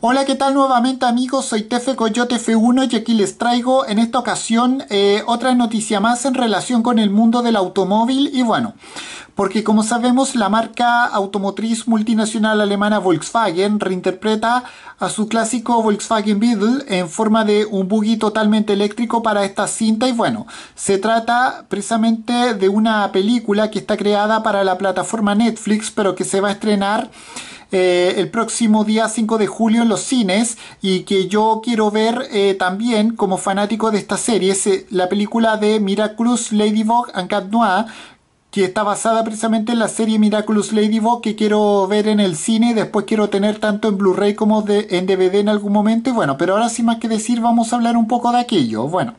Hola, ¿qué tal nuevamente amigos? Soy Tefe Coyote F1 y aquí les traigo en esta ocasión eh, otra noticia más en relación con el mundo del automóvil y bueno, porque como sabemos la marca automotriz multinacional alemana Volkswagen reinterpreta a su clásico Volkswagen Beetle en forma de un buggy totalmente eléctrico para esta cinta y bueno, se trata precisamente de una película que está creada para la plataforma Netflix pero que se va a estrenar eh, el próximo día 5 de julio en los cines y que yo quiero ver eh, también como fanático de esta serie es la película de Miraculous Ladybug and Cat Noir que está basada precisamente en la serie Miraculous Ladybug que quiero ver en el cine después quiero tener tanto en Blu-ray como de, en DVD en algún momento y bueno, pero ahora sin más que decir vamos a hablar un poco de aquello, bueno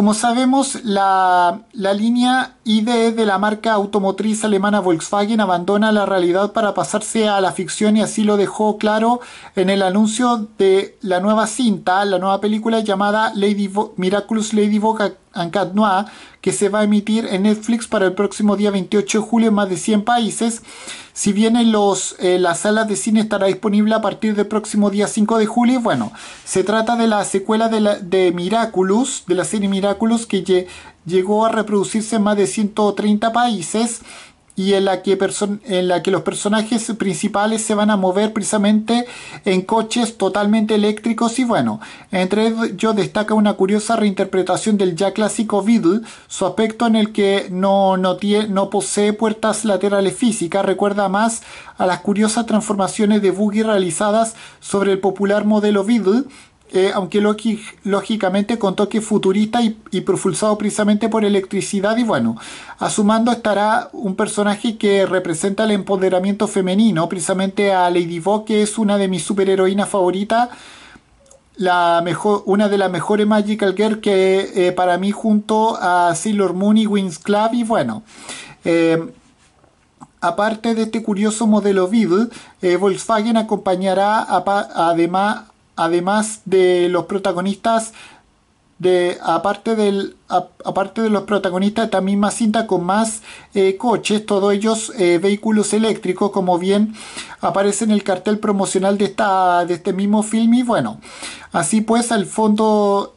como sabemos, la, línea ID de la marca automotriz alemana Volkswagen abandona la realidad para pasarse a la ficción y así lo dejó claro en el anuncio de la nueva cinta, la nueva película llamada Lady Miraculous Ladybug que se va a emitir en Netflix para el próximo día 28 de julio en más de 100 países. Si bien los, las eh, la sala de cine estará disponible a partir del próximo día 5 de julio, bueno, se trata de la secuela de, de Miraculous, de la serie Miraculous, que llegó a reproducirse en más de 130 países y en la, que en la que los personajes principales se van a mover precisamente en coches totalmente eléctricos y bueno, entre ellos destaca una curiosa reinterpretación del ya clásico Beetle, su aspecto en el que no, no posee puertas laterales físicas, recuerda más a las curiosas transformaciones de Buggy realizadas sobre el popular modelo Beetle, aunque lógicamente con toque futurista y, propulsado precisamente por electricidad. Y bueno, a su mando estará un personaje que representa el empoderamiento femenino, precisamente a Lady Vogue que es una de mis superheroínas favoritas. La mejor, una de las mejores Magical Girl que eh, para mí junto a Sailor Moon y Wings Club y bueno eh, aparte de este curioso modelo Beetle eh, Volkswagen acompañará además además de los protagonistas de aparte del aparte de los protagonistas esta misma cinta con más eh, coches todos ellos eh, vehículos eléctricos como bien aparece en el cartel promocional de esta de este mismo film y bueno así pues al fondo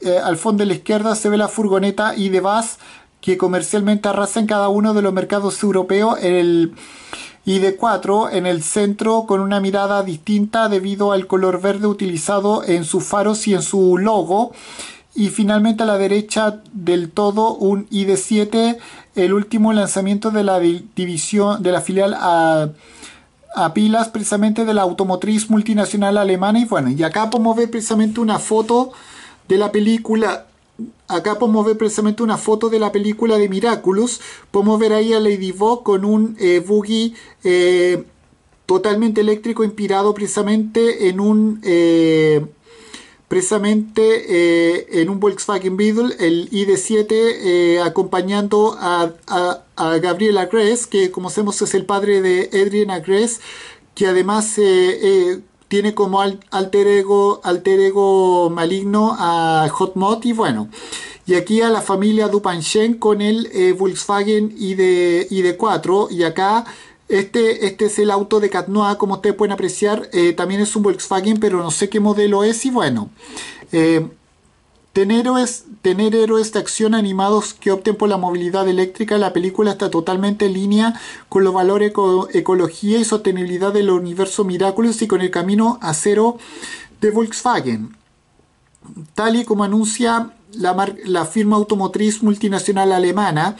eh, al fondo de la izquierda se ve la furgoneta y de que comercialmente arrasa en cada uno de los mercados europeos en el y de 4 en el centro con una mirada distinta debido al color verde utilizado en sus faros y en su logo y finalmente a la derecha del todo un ID7, el último lanzamiento de la división de la filial a, a, pilas precisamente de la automotriz multinacional alemana y bueno, y acá podemos ver precisamente una foto de la película acá podemos ver precisamente una foto de la película de Miraculous. Podemos ver ahí a Lady Vogue... con un eh, boogie eh, totalmente eléctrico inspirado precisamente en un... Eh, precisamente eh, en un Volkswagen Beetle, el ID7, acompañando a, a, Gabriel Agres, que como sabemos es el padre de Adrian Agres, que además tiene como alter ego alter ego maligno a Hot Mod y bueno y aquí a la familia Dupanchen con el eh, Volkswagen ID, 4 y acá este, este es el auto de Noir, como ustedes pueden apreciar eh, también es un Volkswagen pero no sé qué modelo es y bueno eh, Tener héroes, de acción animados que opten por la movilidad eléctrica, la película está totalmente en línea con los valores ecología y sostenibilidad del universo Miraculous y con el camino a cero de Volkswagen. Tal y como anuncia la, firma automotriz multinacional alemana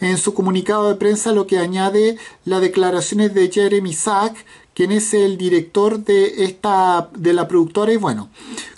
en su comunicado de prensa lo que añade las declaraciones de Jeremy Sack, quien es el director de, esta, de la productora y bueno,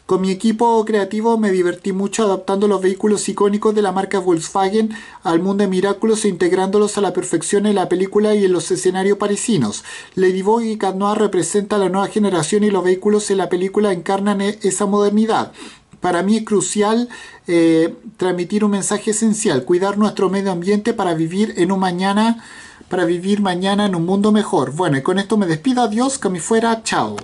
con mi equipo creativo me divertí mucho adaptando los vehículos icónicos de la marca Volkswagen al mundo de Miraculous e integrándolos a la perfección en la película y en los escenarios parisinos. Lady Boy y Cat Noir representa la nueva generación y los vehículos en la película encarnan e, esa modernidad. Para mí es crucial eh, transmitir un mensaje esencial, cuidar nuestro medio ambiente para vivir en un mañana, para vivir mañana en un mundo mejor. Bueno, y con esto me despido, adiós, que me fuera, chao.